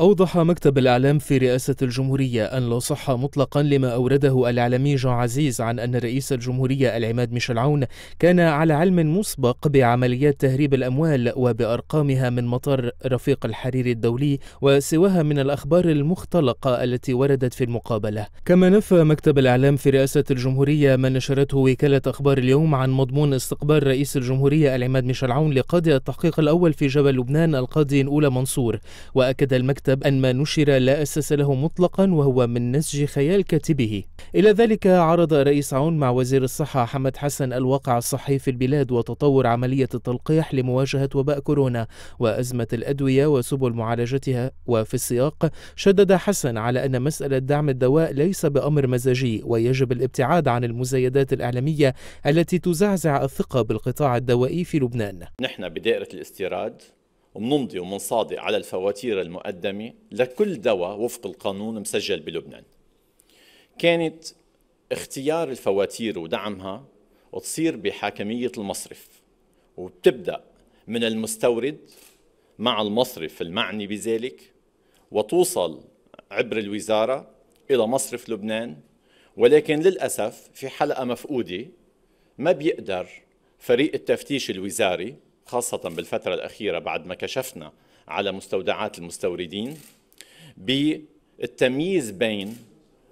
أوضح مكتب الإعلام في رئاسة الجمهورية أن لا صحة مطلقا لما أورده الإعلامي جان عزيز عن أن رئيس الجمهورية العماد ميشيل عون كان على علم مسبق بعمليات تهريب الأموال وبأرقامها من مطار رفيق الحريري الدولي وسواها من الأخبار المختلقة التي وردت في المقابلة كما نفى مكتب الإعلام في رئاسة الجمهورية ما نشرته وكالة أخبار اليوم عن مضمون استقبال رئيس الجمهورية العماد ميشيل عون لقاضي التحقيق الأول في جبل لبنان القاضي الأولى منصور وأكد المكتب المكتب أن ما نشر لا أساس له مطلقا وهو من نسج خيال كاتبه إلى ذلك عرض رئيس عون مع وزير الصحة حمد حسن الواقع الصحي في البلاد وتطور عملية التلقيح لمواجهة وباء كورونا وأزمة الأدوية وسبل معالجتها وفي السياق شدد حسن على أن مسألة دعم الدواء ليس بأمر مزاجي ويجب الابتعاد عن المزايدات الإعلامية التي تزعزع الثقة بالقطاع الدوائي في لبنان نحن بدائرة الاستيراد ومنمضي ومنصادق على الفواتير المقدمة لكل دواء وفق القانون مسجل بلبنان كانت اختيار الفواتير ودعمها وتصير بحاكمية المصرف وبتبدأ من المستورد مع المصرف المعني بذلك وتوصل عبر الوزارة إلى مصرف لبنان ولكن للأسف في حلقة مفقودة ما بيقدر فريق التفتيش الوزاري خاصة بالفترة الأخيرة بعد ما كشفنا على مستودعات المستوردين بالتمييز بين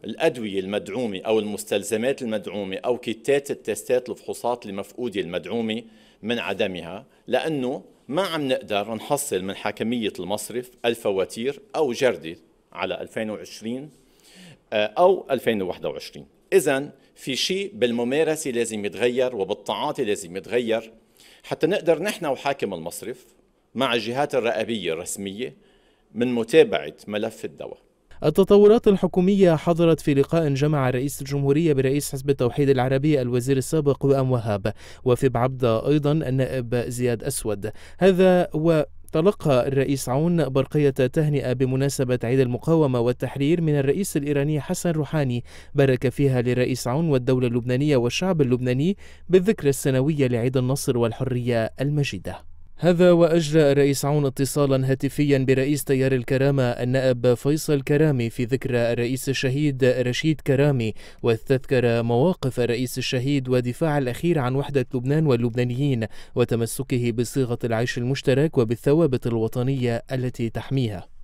الأدوية المدعومة أو المستلزمات المدعومة أو كتات التستات الفحوصات المفقودة المدعومة من عدمها لأنه ما عم نقدر نحصل من حاكمية المصرف الفواتير أو جردة على 2020 آه، أو 2021 إذا في شيء بالممارسة لازم يتغير وبالتعاطي لازم يتغير حتى نقدر نحن وحاكم المصرف مع الجهات الرقابية الرسمية من متابعة ملف الدواء التطورات الحكومية حضرت في لقاء جمع رئيس الجمهورية برئيس حزب التوحيد العربي الوزير السابق وام وهاب وفي بعبدة أيضا النائب زياد أسود هذا و تلقى الرئيس عون برقية تهنئة بمناسبة عيد المقاومة والتحرير من الرئيس الإيراني حسن روحاني بارك فيها للرئيس عون والدولة اللبنانية والشعب اللبناني بالذكرى السنوية لعيد النصر والحرية المجيده هذا وأجرى الرئيس عون اتصالا هاتفيا برئيس تيار الكرامة النائب فيصل كرامي في ذكرى الرئيس الشهيد رشيد كرامي واستذكر مواقف الرئيس الشهيد ودفاع الأخير عن وحدة لبنان واللبنانيين وتمسكه بصيغة العيش المشترك وبالثوابت الوطنية التي تحميها